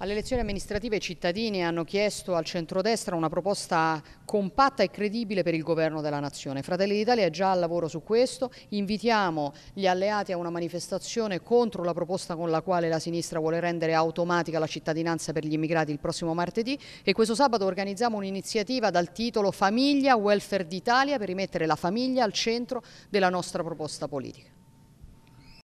Alle elezioni amministrative i cittadini hanno chiesto al centrodestra una proposta compatta e credibile per il governo della nazione. Fratelli d'Italia è già al lavoro su questo, invitiamo gli alleati a una manifestazione contro la proposta con la quale la sinistra vuole rendere automatica la cittadinanza per gli immigrati il prossimo martedì e questo sabato organizziamo un'iniziativa dal titolo Famiglia Welfare d'Italia per rimettere la famiglia al centro della nostra proposta politica.